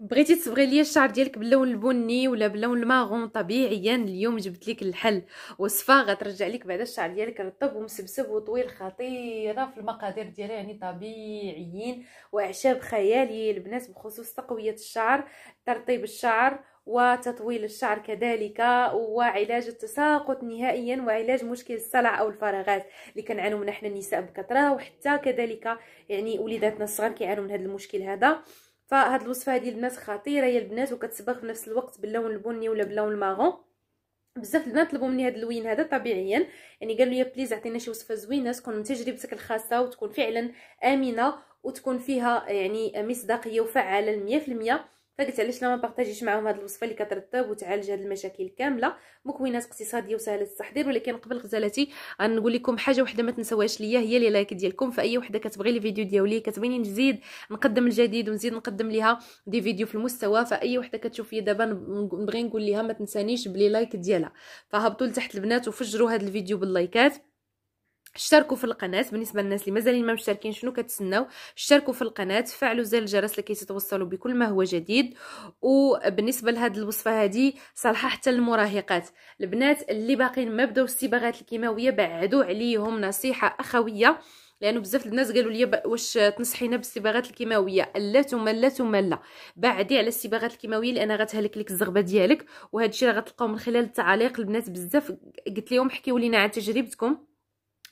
بغيتي تصبغي ليا الشعر ديالك باللون البني ولا باللون الماغون طبيعيا اليوم جبت لك الحل وصفه غترجع لك بعدا الشعر ديالك رطب ومسبسب وطويل خطيره في المقادير ديالها يعني طبيعيين واعشاب خياليه البنات بخصوص تقويه الشعر ترطيب الشعر وتطويل الشعر كذلك وعلاج التساقط نهائيا وعلاج مشكل الصلع او الفراغات اللي كنعانيو منها حنا النساء بكثره وحتى كذلك يعني وليداتنا الصغار كيعانيو من هذا المشكل هذا فهاد الوصفه هذه البنات خطيره يا البنات وكتصبغ في نفس الوقت باللون البني ولا باللون الماغون بزاف البنات طلبوا مني هذا اللون هذا طبيعيا يعني قالوا لي بليز عطينا شي وصفه زوينه تكون من تجربتك الخاصه وتكون فعلا امنه وتكون فيها يعني مصداقيه وفعاله 100% فقلت علاش لا ما بارطاجيش معاهم هذه الوصفه اللي كترطب وتعالج هذه المشاكل كامله مكونات اقتصاديه وسهله التحضير ولكن قبل غزالتي غنقول لكم حاجه وحده ما تنساوهاش ليا هي لي لايك ديالكم فاي وحده كتبغي لي فيديو ديالي كتبغيني نزيد نقدم الجديد ونزيد نقدم ليها دي فيديو في المستوى فاي وحده كتشوف فيا دابا نبغي نقول ليها ما تنسانيش بلي لايك ديالها فهبطوا لتحت البنات وفجروا هذا الفيديو باللايكات اشتركوا في القناه بالنسبه للناس اللي مازالين ما مشتركين شنو كتسناو اشتركوا في القناه فعلوا زر الجرس لكي تتوصلوا بكل ما هو جديد وبالنسبه لهذه الوصفه هذه صالحه حتى للمراهقات البنات اللي باقيين ما بداو الصباغات الكيماويه بعدوا عليهم نصيحه اخويه لانه بزاف الناس قالوا لي واش تنصحينا بالصباغات الكيماويه لا ثم لا ثم لا بعدي على الصباغات الكيماويه لان غتهلك لك الزغبه ديالك وهذا الشيء غتلقاو من خلال التعاليق البنات بزاف قلت لهم حكيوا لينا على تجربتكم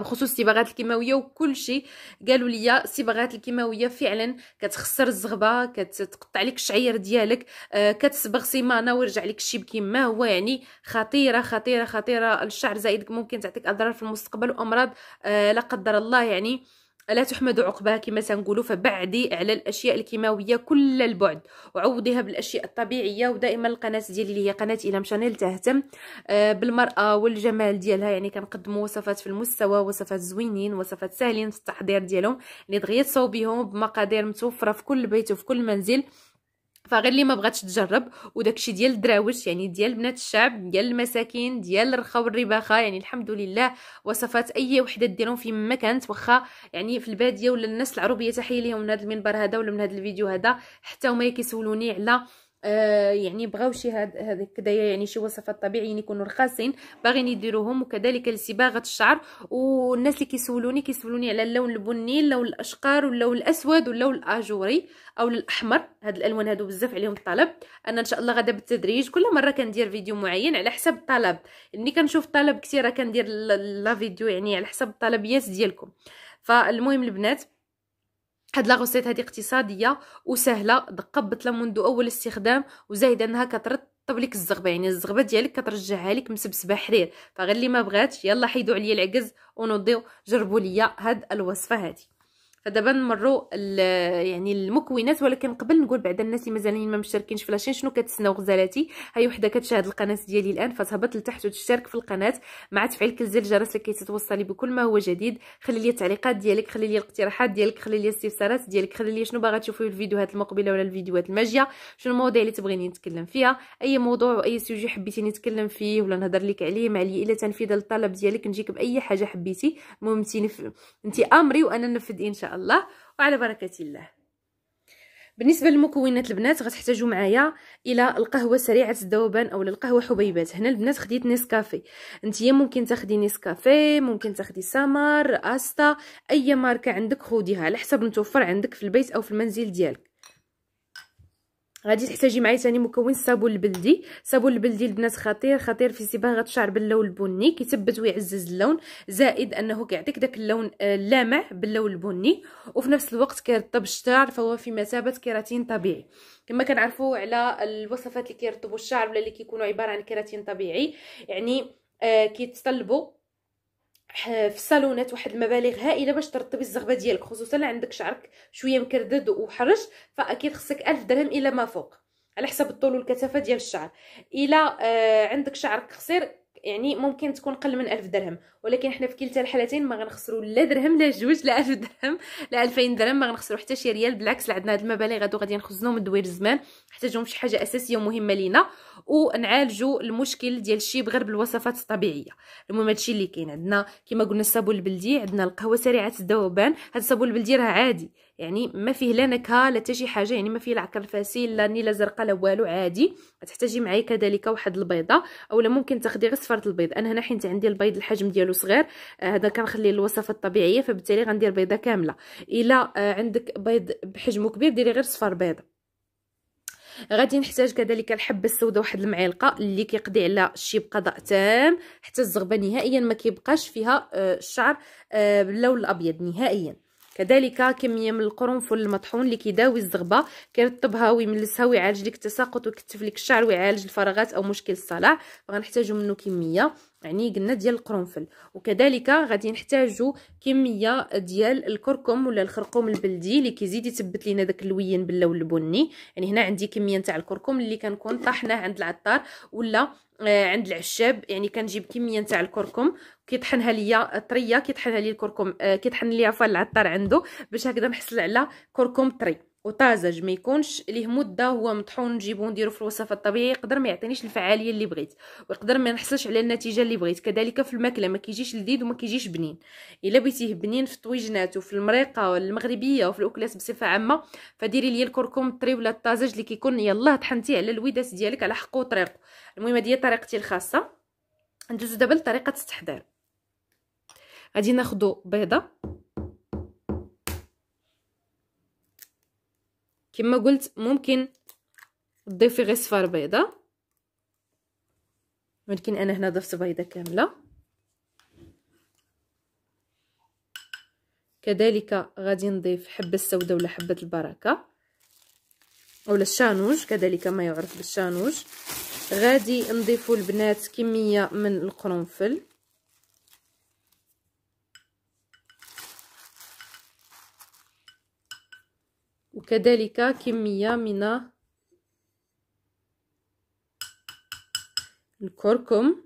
بخصوص الصباغات الكيماويه وكل شيء قالوا لي الصباغات الكيماويه فعلا كتخسر الزغبه كتقطع لك الشعير ديالك آه كتصبغ سيمانه ويرجع لك الشيب كما هو يعني خطيره خطيره خطيره الشعر زائد ممكن تعطيك اضرار في المستقبل وامراض آه لا قدر الله يعني آه لا تحمد عقباها كما تنقولوا فبعدي على الاشياء الكيماويه كل البعد وعوضيها بالاشياء الطبيعيه ودائما القناه ديالي اللي هي قناه الهام شانيل تهتم آه، بالمراه والجمال ديالها يعني كنقدموا وصفات في المستوى وصفات زوينين وصفات ساهلين في التحضير ديالهم اللي يعني دغيا تصاوبيهم بمقادير متوفره في كل بيت وفي كل منزل فغير اللي ما بغاتش تجرب وداكشي ديال الدراوش يعني ديال بنات الشعب ديال المساكين ديال الرخا والرباخه يعني الحمد لله وصفات اي وحده ديرهم في ما كانت واخا يعني في الباديه ولا الناس العربيه تحيه ليهم من هذا المنبر هذا ولا من هذا الفيديو هذا حتى هما كيسولوني على آه يعني بغاو شي هذيك كدايا يعني شي وصفات طبيعيين يكونوا رخاصين باغيين يديروهم وكذلك لصباغه الشعر والناس اللي كيسولوني كيسولوني على اللون البني اللون الاشقر واللون الاسود واللون الاجوري او الاحمر هاد الالوان هادو بزاف عليهم الطلب انا ان شاء الله غدا بالتدريج كل مره كندير فيديو معين على حسب الطلب ملي كنشوف طلب كثيره كندير لا فيديو يعني على حسب الطلبيات ديالكم فالمهم البنات هاد لاغوسيت هادي اقتصاديه وسهله دقه بطله منذ اول استخدام وزائد انها كترطب لك الزغبه يعني الزغبه ديالك كترجعها لك مسبسبه حرير فغير اللي ما بغاتش يلا حيدوا عليا العكز ونوضيو جربوا ليا هاد الوصفه هادي فدابا نمروا يعني المكونات ولكن قبل نقول بعد الناس اللي مازالين ما مشتركينش في لاشين شنو كتسناو غزالاتي هاي وحده كتشاهد القناه ديالي الان فتهبط لتحت وتشترك في القناه مع تفعيل كل زر الجرس لكي تتوصلي بكل ما هو جديد خلي لي التعليقات ديالك خلي لي الاقتراحات ديالك خلي لي الاستفسارات ديالك خلي لي شنو باغا تشوفوا الفيديوهات المقبله ولا الفيديوهات الماجيه شنو المواضيع اللي تبغيني نتكلم فيها اي موضوع واي سوجي حبيتي نتكلم فيه ولا نهضر لك عليه مع لي الا تنفيذ الطلب ديالك نجيك باي حاجه حبيتي المهم انت امري وانا ننفذ ان شاء الله وعلى بركه الله بالنسبه للمكونات البنات غتحتاجوا معايا الى القهوه سريعه الذوبان اولا القهوه حبيبات هنا البنات خديت نيسكافي نتيا ممكن تاخدي نيسكافي ممكن تاخدي سامر استا اي ماركه عندك خوديها على حسب متوفر عندك في البيت او في المنزل ديالك غادي تحتاجي معايا ثاني مكون الصابون البلدي الصابون البلدي البنات خطير خطير في صباغه الشعر باللون البني كيثبت ويعزز اللون زائد انه كيعطيك داك اللون اللامع آه، باللون البني وفي نفس الوقت كيرطب الشعر فهو في مثابه كيراتين طبيعي كما كنعرفوا على الوصفات اللي كيرطبوا الشعر ولا اللي كيكونوا عباره عن كيراتين طبيعي يعني آه كيتطلبوا في الصالونات واحد المبالغ هائله باش ترطبي الزغبه ديالك خصوصا الا عندك شعرك شويه مكردد وحرش فاكيد خصك ألف درهم الى ما فوق على حسب الطول والكثافه ديال الشعر الا آه، عندك شعرك قصير يعني ممكن تكون قل من ألف درهم ولكن حنا في كلتا الحالتين ما غنخسروا لا درهم لا جوج لا ألف درهم لا 2000 درهم ما غنخسروا حتى شي ريال بالعكس عندنا هاد المبالغ هادو غادي من دوير الزمان نحتاجهم شي حاجه اساسيه ومهمه لينا ونعالجوا المشكل ديال الشيب غير بالوصفات الطبيعيه المهم هادشي اللي كاين عندنا كما قلنا الصابون البلدي عندنا القهوه سريعه الذوبان هاد الصابون البلدي راه عادي يعني ما فيه لا نكهه لا حتى شي حاجه يعني ما فيه لا عكرفاسي لا نيله زرقاء لا والو عادي تحتاجي معايا كذلك واحد البيضه اولا ممكن تاخدي غير صفاره البيض انا هنا حيت عندي البيض الحجم ديالو صغير آه، هذا آه كنخليه الوصفه الطبيعيه فبالتالي غندير بيضه كامله الا آه عندك بيض بحجمه كبير ديري غير صفار بيضه غادي نحتاج كذلك الحبه السوداء واحد المعلقه اللي كيقضي على شي قضاء تام حتى الزغبه نهائيا ما كيبقاش فيها آه، الشعر آه، باللون الابيض نهائيا كذلك كميه من القرنفل المطحون اللي كيداوي الزغبه كيرطبها ويملسها ويعالج لك التساقط ويكتف لك الشعر ويعالج الفراغات او مشكل الصلع فغنحتاجو منه كميه يعني قلنا ديال القرنفل وكذلك غادي نحتاجو كميه ديال الكركم ولا الخرقوم البلدي اللي كيزيد يثبت لينا داك اللوين باللون البني يعني هنا عندي كميه نتاع الكركم اللي كنكون طحناه عند العطار ولا آه، عند العشاب يعني كنجيب كميه نتاع الكركم كيطحنها ليا طريه كيطحنها لي الكركم آه، كيطحن لي فالعطار العطار عنده باش هكذا نحصل على كركم طري وطازج ما يكونش ليه مده هو مطحون نجيبو نديرو في الوصفه الطبيعيه يقدر ما يعطينيش الفعاليه اللي بغيت ويقدر ما نحصلش على النتيجه اللي بغيت كذلك في الماكله ما كيجيش لذيذ وما كيجيش بنين الا بغيتيه بنين في الطويجنات وفي المريقه المغربيه وفي الاكلات بصفه عامه فديري ليا الكركم الطري ولا الطازج اللي كيكون يلاه طحنتيه على الوداس ديالك على حقه وطريقه المهم هذه طريقتي الخاصه ندوزو دابا لطريقه التحضير غادي ناخذ بيضه كما قلت ممكن تضيفي غير صفار بيضه ولكن انا هنا ضفت بيضه كامله كذلك غادي نضيف حبه السوداء ولا حبه البركه ولا الشانوج كذلك ما يعرف بالشانوج غادي نضيفوا البنات كميه من القرنفل وكذلك كمية من الكركم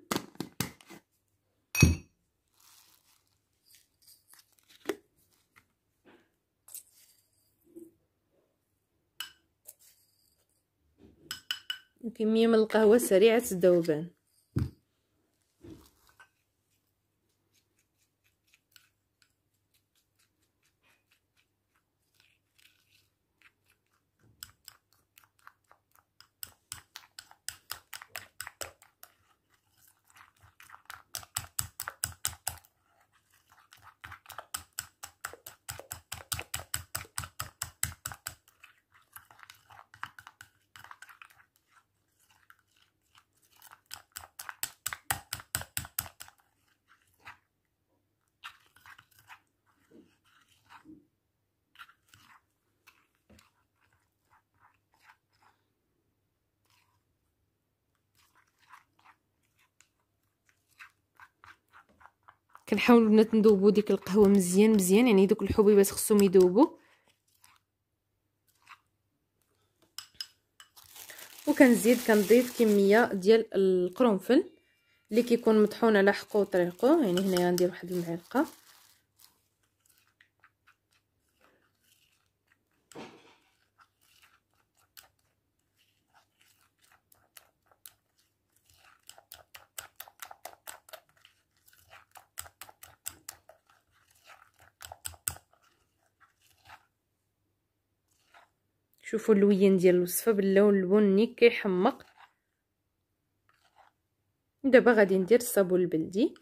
وكمية من القهوة سريعة الذوبان كنحاول البنات نذوبوا ديك القهوه مزيان مزيان يعني دوك الحبيبات خصهم يذوبوا وكنزيد كنضيف كميه ديال القرنفل اللي كيكون مطحون على حقه وطريقه يعني هنايا ندير واحد المعلقه شوفوا اللوين ديال الوصفه باللون البني كيحمق دابا غادي ندير الصابون البلدي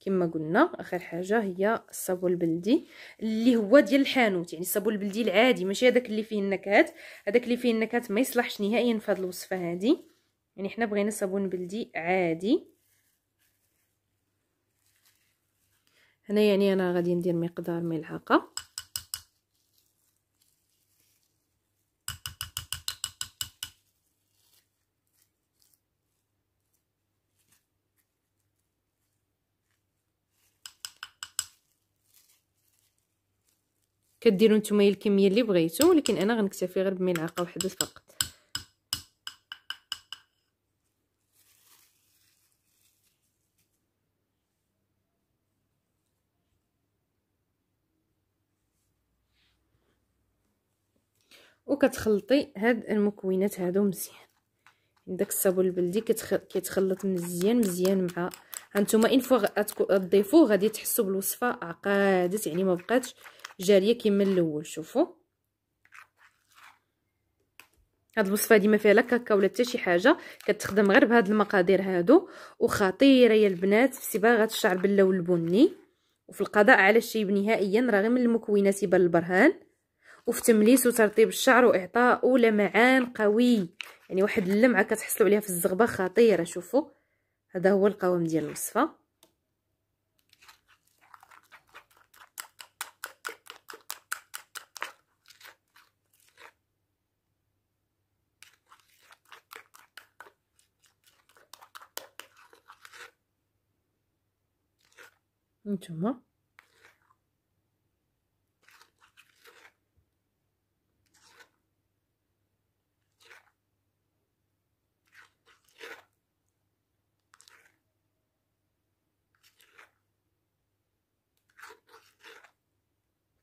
كما قلنا اخر حاجه هي الصابون البلدي اللي هو ديال الحانوت يعني الصابون البلدي العادي ماشي هذاك اللي فيه النكهات هذاك اللي فيه النكهات ما يصلحش نهائيا في هذه الوصفه هذه يعني حنا بغينا صابون بلدي عادي هنا يعني انا غادي ندير مقدار ملعقه كديروا نتوما الكميه اللي بغيتو ولكن انا غنكتفي غير بملعقه واحده فقط وكتخلطي هاد المكونات هادو مزيان داك الصابون البلدي كيتخلط مزيان مزيان مع هانتوما ان فوا غادي تحسوا بالوصفه عقادت يعني ما بقاتش جاريه كيما الاول شوفوا هاد الوصفه هادي ما فيها لا كاكاو ولا حتى شي حاجه كتخدم غير بهاد المقادير هادو وخطيره يا البنات في صباغه الشعر باللون البني وفي القضاء على الشيب نهائيا راه غير من المكونات يبان البرهان وفي تمليس وترطيب الشعر واعطاء لمعان قوي يعني واحد اللمعه كتحصلوا عليها في الزغبه خطيره شوفوا هذا هو القوام ديال الوصفه نتوما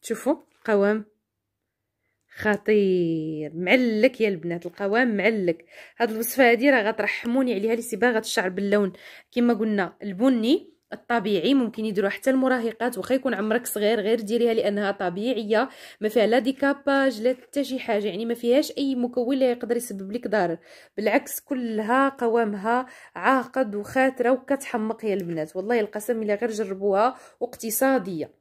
شوفوا قوام خطير معلك يا البنات القوام معلك هاد الوصفه هادي راه غترحموني عليها لي سي باغا باللون كما قلنا البني الطبيعي ممكن يديروها حتى المراهقات واخا يكون عمرك صغير غير ديريها لانها طبيعيه ما فيها لا ديكاباج لا حتى شي حاجه يعني ما فيهاش اي مكون اللي يقدر يسبب لك ضرر بالعكس كلها قوامها عاقد وخاتره وكتحمق يا البنات والله القسم الا غير جربوها واقتصاديه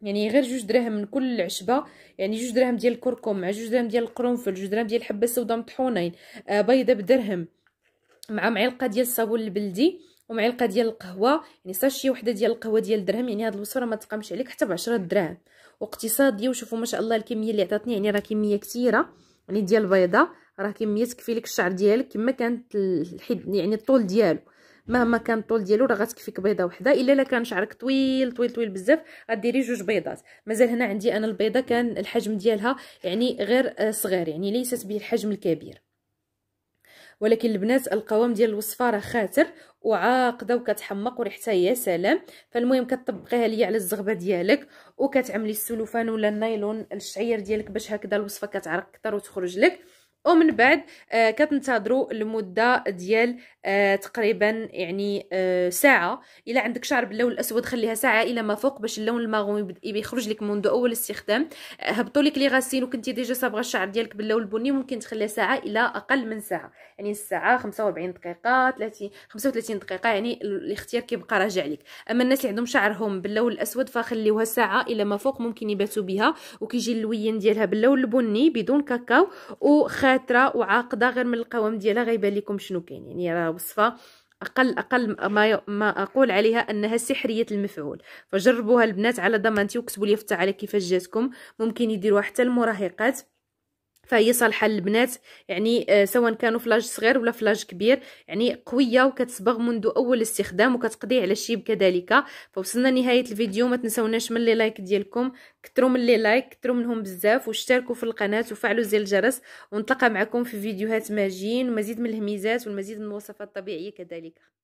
يعني غير جوج دراهم من كل عشبه يعني جوج دراهم ديال الكركم مع جوج دراهم ديال القرنفل جوج دراهم ديال الحبه السوداء مطحونين آه بيضه بدرهم مع معلقه ديال الصابون البلدي ومعلقه ديال القهوه يعني ساشي وحده ديال القهوه ديال درهم يعني هاد الوصفه ما تقامش عليك حتى ب 10 دراهم واقتصاديه وشوفوا ما شاء الله الكميه اللي عطاتني يعني راه كميه كثيره يعني ديال البيضه راه كميه تكفي لك الشعر ديالك كما كانت الحد يعني الطول ديالو مهما كان الطول ديالو راه غتكفيك بيضه وحده الا لا كان شعرك طويل طويل طويل بزاف غديري جوج بيضات مازال هنا عندي انا البيضه كان الحجم ديالها يعني غير آه، صغير يعني ليست به الحجم الكبير ولكن البنات القوام ديال الوصفه راه خاتر وعاقده وكتحمق وريحتها هي سلام فالمهم كطبقيها ليا على الزغبه ديالك وكتعملي السلوفان ولا النايلون الشعير ديالك باش هكذا الوصفه كتعرق اكثر وتخرج لك ومن بعد آه، كتنتظروا المده ديال آه، تقريبا يعني آه، ساعه الا عندك شعر باللون الاسود خليها ساعه الى ما فوق باش اللون الماغون يخرج لك منذ اول استخدام هبطوا لك لي غاسين وكنتي ديجا صابغه الشعر ديالك باللون البني ممكن تخليها ساعه الى اقل من ساعه يعني الساعه 45 دقيقه 30 35 دقيقه يعني الاختيار كيبقى راجع لك اما الناس اللي عندهم شعرهم باللون الاسود فخليوها ساعه الى ما فوق ممكن يباتوا بها وكيجي اللوين ديالها باللون البني بدون كاكاو وخ فاتره وعاقده غير من القوام ديالها غيبان لكم شنو كاين يعني راه وصفه اقل اقل ما, ما اقول عليها انها سحريه المفعول فجربوها البنات على ضمانتي وكتبوا لي في التعليق كيفاش جاتكم ممكن يديروها حتى المراهقات فهي صالحه للبنات يعني آه، سواء كانوا فلاج صغير ولا فلاج كبير يعني قويه وكتصبغ منذ اول استخدام وكتقضي على الشيب كذلك فوصلنا لنهايه الفيديو ما تنسوناش من لي لايك ديالكم كثروا من لي لايك كثروا منهم بزاف واشتركوا في القناه وفعلوا زر الجرس ونتلقى معكم في فيديوهات ماجين ومزيد من الهميزات والمزيد من الوصفات الطبيعيه كذلك